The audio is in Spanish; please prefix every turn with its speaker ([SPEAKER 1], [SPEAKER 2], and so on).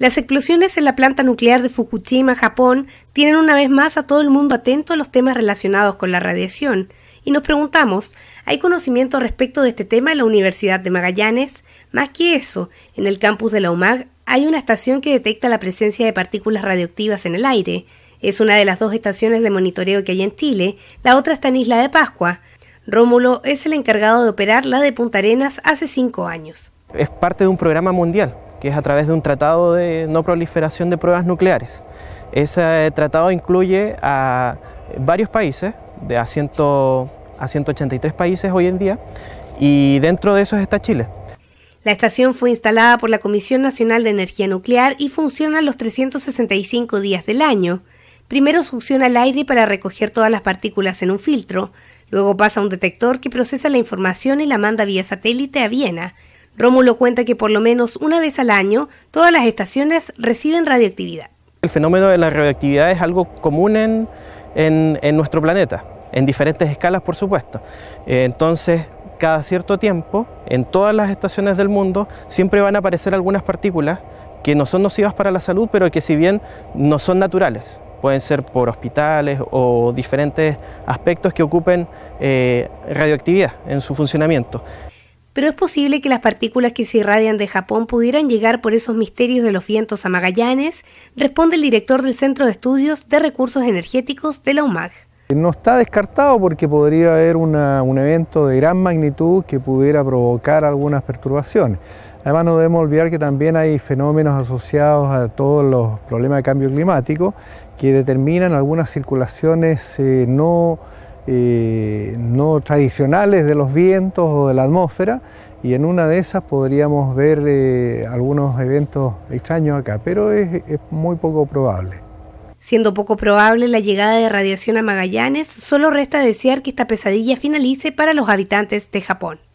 [SPEAKER 1] Las explosiones en la planta nuclear de Fukushima, Japón, tienen una vez más a todo el mundo atento a los temas relacionados con la radiación, y nos preguntamos, ¿hay conocimiento respecto de este tema en la Universidad de Magallanes? Más que eso, en el campus de la UMAG hay una estación que detecta la presencia de partículas radioactivas en el aire. Es una de las dos estaciones de monitoreo que hay en Chile, la otra está en Isla de Pascua. Rómulo es el encargado de operar la de Punta Arenas hace cinco años.
[SPEAKER 2] Es parte de un programa mundial que es a través de un tratado de no proliferación de pruebas nucleares. Ese eh, tratado incluye a varios países, de a, a 183 países hoy en día, y dentro de esos está Chile.
[SPEAKER 1] La estación fue instalada por la Comisión Nacional de Energía Nuclear y funciona los 365 días del año. Primero succiona el aire para recoger todas las partículas en un filtro, luego pasa a un detector que procesa la información y la manda vía satélite a Viena, Rómulo cuenta que por lo menos una vez al año todas las estaciones reciben radioactividad.
[SPEAKER 2] El fenómeno de la radioactividad es algo común en, nuestro planeta, en diferentes escalas por supuesto. Eh, entonces, cada cierto tiempo, en todas las estaciones del mundo, siempre van a aparecer algunas partículas que no son nocivas para la salud, pero que si bien no son naturales, pueden ser por hospitales o diferentes aspectos que ocupen eh, radioactividad en su funcionamiento
[SPEAKER 1] pero es posible que las partículas que se irradian de Japón pudieran llegar por esos misterios de los vientos a Magallanes, responde el director del Centro de Estudios de Recursos Energéticos de la UMAG.
[SPEAKER 3] No está descartado porque podría haber un evento de gran magnitud que pudiera provocar algunas perturbaciones. Además no debemos olvidar que también hay fenómenos asociados a todos los problemas de cambio climático que determinan algunas circulaciones eh, no eh, no tradicionales de los vientos o de la atmósfera y en una de esas podríamos ver eh, algunos eventos extraños acá, pero es muy poco probable.
[SPEAKER 1] Siendo poco probable la llegada de radiación a Magallanes, solo resta desear que esta pesadilla finalice para los habitantes de Japón.